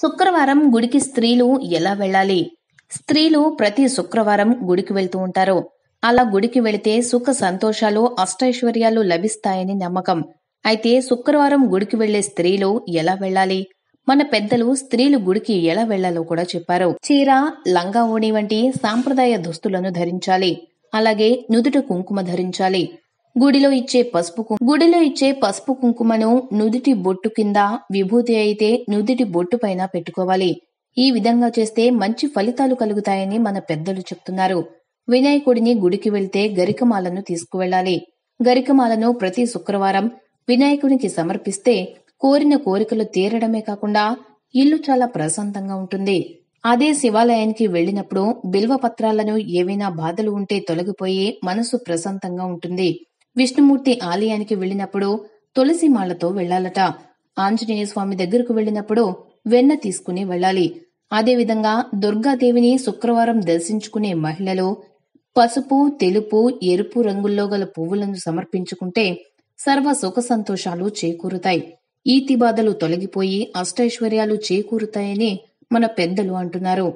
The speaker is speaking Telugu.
శుక్రవారం గుడికి స్త్రీలు ఎలా వెళ్ళాలి స్త్రీలు ప్రతి శుక్రవారం గుడికి వెళ్తూ ఉంటారు అలా గుడికి వెళితే సుఖ సంతోషాలు అష్టైశ్వర్యాలు లభిస్తాయని నమ్మకం అయితే శుక్రవారం గుడికి వెళ్లే స్త్రీలు ఎలా వెళ్ళాలి మన పెద్దలు స్త్రీలు గుడికి ఎలా వెళ్లాలో కూడా చెప్పారు చీర లంగా ఓణి వంటి సాంప్రదాయ దుస్తులను ధరించాలి అలాగే నుదుట కుంకుమ ధరించాలి గుడిలో ఇచ్చే పసుపు గుడిలో ఇచ్చే పసుపు కుంకుమను నుదుటి బొట్టు కింద విభూతి అయితే నుదుటి బొట్టు పైన పెట్టుకోవాలి ఈ విధంగా చేస్తే మంచి ఫలితాలు కలుగుతాయని మన పెద్దలు చెప్తున్నారు వినాయకుడిని గుడికి వెళ్తే గరికమాలను తీసుకువెళ్లాలి గరికమాలను ప్రతి శుక్రవారం వినాయకునికి సమర్పిస్తే కోరిన కోరికలు తీరడమే కాకుండా ఇల్లు చాలా ప్రశాంతంగా ఉంటుంది అదే శివాలయానికి వెళ్లినప్పుడు బిల్వ పత్రాలను ఏవైనా బాధలు ఉంటే తొలగిపోయి మనసు ప్రశాంతంగా ఉంటుంది విష్ణుమూర్తి ఆలయానికి వెళ్ళినప్పుడు తులసి మాలతో వెళ్లాలట ఆంజనేయ స్వామి దగ్గరకు వెళ్ళినప్పుడు వెన్న తీసుకుని వెళ్ళాలి అదేవిధంగా దుర్గాదేవిని శుక్రవారం దర్శించుకునే మహిళలు పసుపు తెలుపు ఎరుపు రంగుల్లో గల పువ్వులను సమర్పించుకుంటే సర్వ సుఖ సంతోషాలు చేకూరుతాయి ఈతి బాధలు తొలగిపోయి అష్టైశ్వర్యాలు చేకూరుతాయని మన పెద్దలు అంటున్నారు